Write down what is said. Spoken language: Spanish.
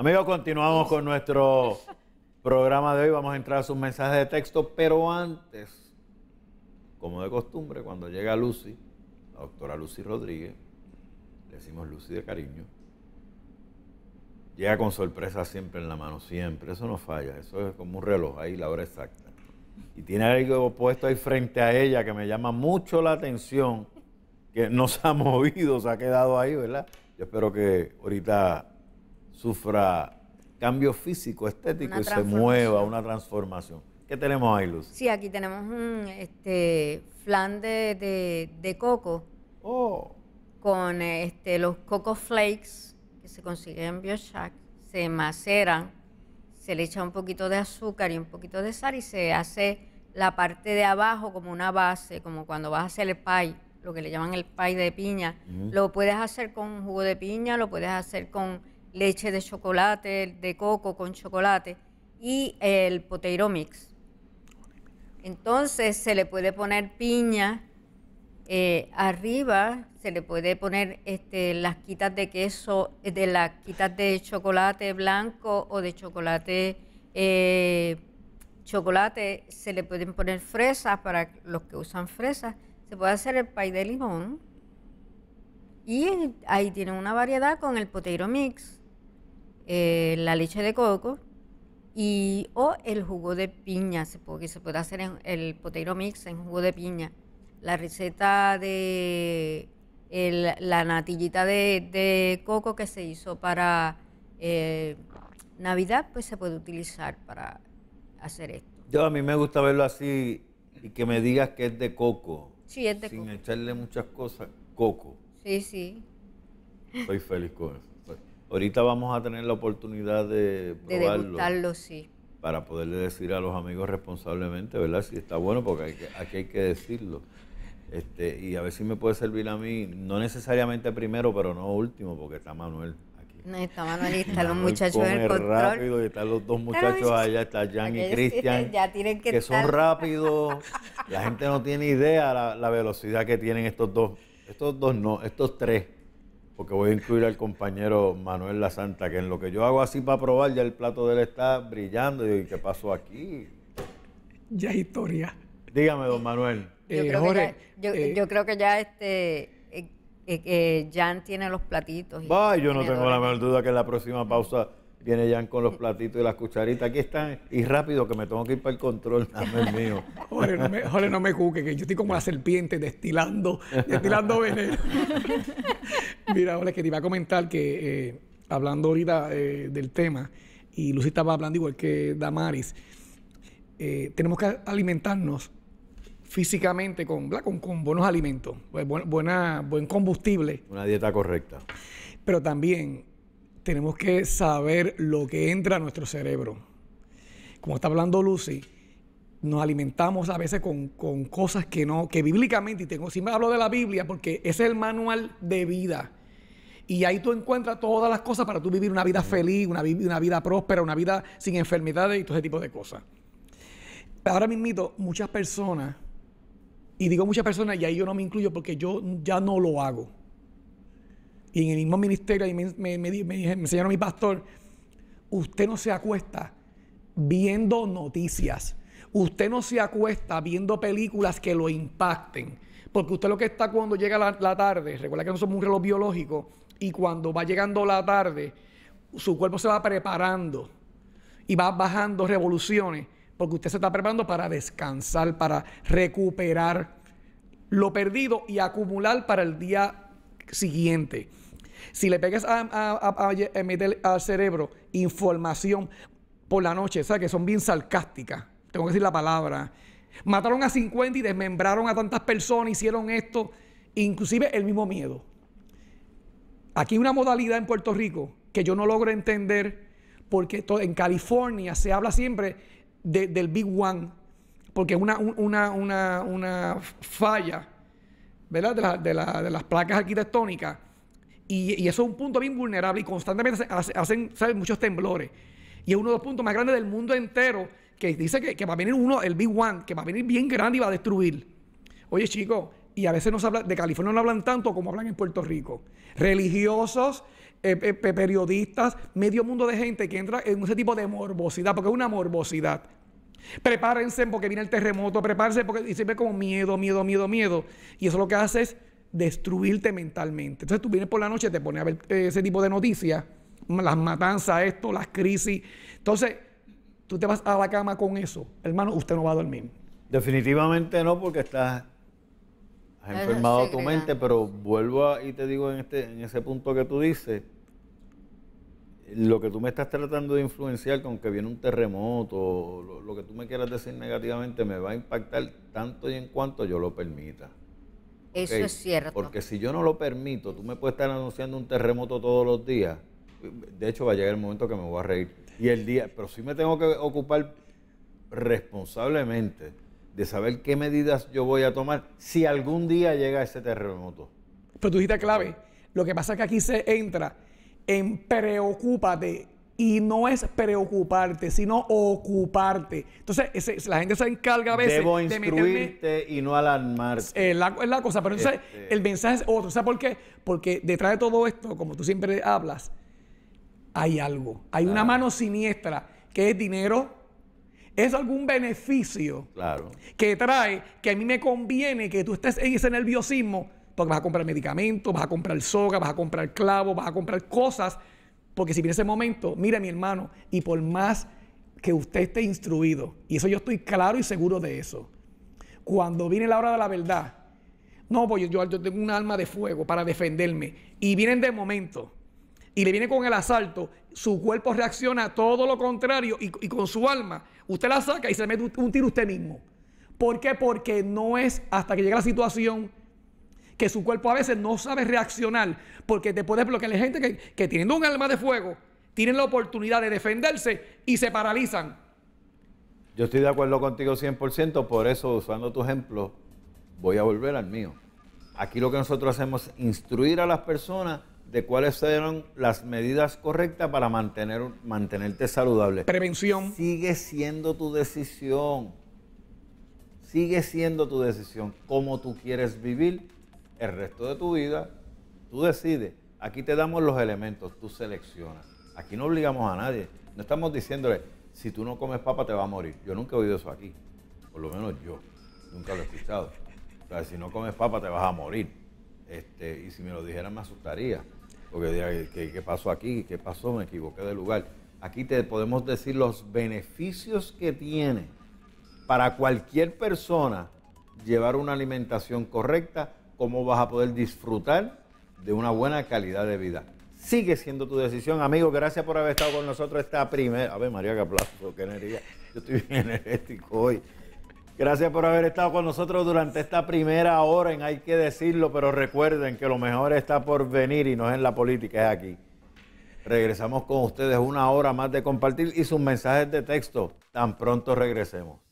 Amigos, continuamos con nuestro programa de hoy. Vamos a entrar a sus mensajes de texto, pero antes, como de costumbre, cuando llega Lucy, la doctora Lucy Rodríguez, le decimos Lucy de cariño, llega con sorpresa siempre en la mano, siempre. Eso no falla, eso es como un reloj ahí, la hora exacta. Y tiene algo puesto ahí frente a ella que me llama mucho la atención, que no se ha movido, se ha quedado ahí, ¿verdad? Yo espero que ahorita sufra cambio físico, estético y se mueva, una transformación. ¿Qué tenemos ahí, Luz? Sí, aquí tenemos un este, flan de, de, coco. Oh. Con este, los coco flakes que se consiguen en BioShack, se maceran, se le echa un poquito de azúcar y un poquito de sal y se hace la parte de abajo como una base, como cuando vas a hacer el pie, lo que le llaman el pie de piña. Lo puedes hacer con jugo de piña, lo puedes hacer con leche de chocolate, de coco con chocolate y el potato mix. Entonces se le puede poner piña eh, arriba, se le puede poner este, las quitas de queso, eh, de las quitas de chocolate blanco o de chocolate eh, chocolate, se le pueden poner fresas para los que usan fresas. Se puede hacer el pay de limón. Y ahí tiene una variedad con el potato mix eh, la leche de coco y o el jugo de piña, porque se puede hacer en, el potato mix en jugo de piña. La receta de la natillita de, coco que se hizo para eh, Navidad, pues se puede utilizar para hacer esto. Yo a mí me gusta verlo así y que me digas que es de coco. Sí, es de coco. Sin echarle muchas cosas, coco. Sí, sí. Soy feliz con eso. Ahorita vamos a tener la oportunidad de, de probarlo. sí. Para poderle decir a los amigos responsablemente, ¿verdad? Si está bueno, porque aquí hay que decirlo. Este, y a ver si me puede servir a mí, no necesariamente primero, pero no último, porque está Manuel aquí. No, está Manuel están los muchachos del control. rápido y están los dos muchachos allá, está Jan y Cristian, que, son rápidos. la gente no tiene idea la velocidad que tienen estos dos, estos dos no, estos tres porque voy a incluir al compañero Manuel La Santa, que en lo que yo hago así para probar, ya el plato de él está brillando. ¿Y qué pasó aquí? Ya es historia. Dígame, don Manuel. Yo, creo, eh, que ya, eh, que ya este eh, Jan tiene los platitos. yo no tengo la menor duda que en la próxima pausa viene Jan con los platitos y las cucharitas. Aquí están. Y rápido, que me tengo que ir para el control. Dame mío. Jorge, no me, Jorge, que yo estoy como la serpiente destilando, destilando veneno. Mira, ahora que te iba a comentar que eh, hablando ahorita eh, del tema, y Lucy estaba hablando igual que Damaris, eh, tenemos que alimentarnos físicamente con, con, buenos alimentos, pues, buen, buena, buen combustible. Una dieta correcta. Pero también tenemos que saber lo que entra a nuestro cerebro. Como está hablando Lucy, nos alimentamos a veces con, cosas que no, que bíblicamente, y tengo, siempre hablo de la Biblia porque es el manual de vida. Y ahí tú encuentras todas las cosas para tú vivir una vida feliz, una, vida próspera, una vida sin enfermedades y todo ese tipo de cosas. Ahora mismo, muchas personas, y digo muchas personas, y ahí yo no me incluyo porque yo ya no lo hago. Y en el mismo ministerio, me, enseñaron mi pastor, usted no se acuesta viendo noticias. Usted no se acuesta viendo películas que lo impacten. Porque usted lo que está cuando llega la tarde, recuerda que no somos un reloj biológico, y cuando va llegando la tarde, su cuerpo se va preparando y va bajando revoluciones porque usted se está preparando para descansar, para recuperar lo perdido y acumular para el día siguiente. Si le pegas a, meter al cerebro información por la noche, ¿sabes? Que son bien sarcásticas. Tengo que decir la palabra. Mataron a 50 y desmembraron a tantas personas, hicieron esto. Inclusive el mismo miedo. Aquí hay una modalidad en Puerto Rico que yo no logro entender porque en California se habla siempre del Big One, porque es una, una, falla ¿verdad? De, las placas arquitectónicas. Y, eso es un punto bien vulnerable y constantemente hacen muchos temblores. Y es uno de los puntos más grandes del mundo entero que dice que, que va a venir uno, el Big One, que va a venir bien grande y va a destruir. Oye, chicos, y a veces nos habla, de California no hablan tanto como hablan en Puerto Rico. Religiosos, eh, periodistas, medio mundo de gente que entra en ese tipo de morbosidad, porque es una morbosidad. Prepárense porque viene el terremoto, prepárense porque siempre se como miedo, miedo, miedo, miedo. Y eso lo que hace es destruirte mentalmente. Entonces tú vienes por la noche, te pones a ver eh, ese tipo de noticias, las matanzas, esto, las crisis. Entonces tú te vas a la cama con eso. Hermano, usted no va a dormir. Definitivamente no, porque estás has enfermado tu mente, pero vuelvo y te digo en, este, en ese punto que tú dices, lo que tú me estás tratando de influenciar con que viene un terremoto, lo, que tú me quieras decir negativamente, me va a impactar tanto y en cuanto yo lo permita. Eso es cierto. Porque si yo no lo permito, tú me puedes estar anunciando un terremoto todos los días. De hecho, va a llegar el momento que me voy a reír. Y el día, pero sí me tengo que ocupar responsablemente de saber qué medidas yo voy a tomar si algún día llega ese terremoto. Pero tú dijiste clave. Lo que pasa es que aquí se entra en preocúpate y no es preocuparte, sino ocuparte. Entonces, la gente se encarga a veces Debo instruirte y no alarmarte. Es la, cosa, pero entonces este el mensaje es otro. ¿Sabes por qué? Porque detrás de todo esto, como tú siempre hablas, hay algo. Hay una ah. mano siniestra que es dinero, es algún beneficio claro. que trae que a mí me conviene que tú estés en ese nerviosismo porque vas a comprar medicamentos, vas a comprar soga, vas a comprar clavos, vas a comprar cosas. Porque si viene ese momento, mira mi hermano, y por más que usted esté instruido, y eso yo estoy claro y seguro de eso, cuando viene la hora de la verdad, no, pues yo, yo tengo un alma de fuego para defenderme, y vienen de momento, y le viene con el asalto, su cuerpo reacciona todo lo contrario y, con su alma, usted la saca y se mete un tiro usted mismo. ¿Por qué? Porque no es hasta que llega la situación que su cuerpo a veces no sabe reaccionar, porque te puedes bloquear. la gente que, que teniendo un alma de fuego, tienen la oportunidad de defenderse y se paralizan. Yo estoy de acuerdo contigo 100%, por eso usando tu ejemplo, voy a volver al mío. Aquí lo que nosotros hacemos es instruir a las personas de cuáles fueron las medidas correctas para mantener, mantenerte saludable. Prevención. Sigue siendo tu decisión. Sigue siendo tu decisión. Cómo tú quieres vivir el resto de tu vida, tú decides. Aquí te damos los elementos, tú seleccionas. Aquí no obligamos a nadie. No estamos diciéndole, si tú no comes papa te va a morir. Yo nunca he oído eso aquí. Por lo menos yo. Nunca lo he escuchado. si no comes papa te vas a morir. Este, y si me lo dijeran me asustaría porque diga ¿qué, pasó aquí? ¿Qué pasó? Me equivoqué de lugar. Aquí te podemos decir los beneficios que tiene para cualquier persona llevar una alimentación correcta, cómo vas a poder disfrutar de una buena calidad de vida. Sigue siendo tu decisión, amigo. Gracias por haber estado con nosotros esta primera. A ver, María, qué aplauso, qué energía. Yo estoy bien energético hoy. Gracias por haber estado con nosotros durante esta primera hora en Hay que decirlo, pero recuerden que lo mejor está por venir y no es en la política, es aquí. Regresamos con ustedes una hora más de compartir y sus mensajes de texto. Tan pronto regresemos.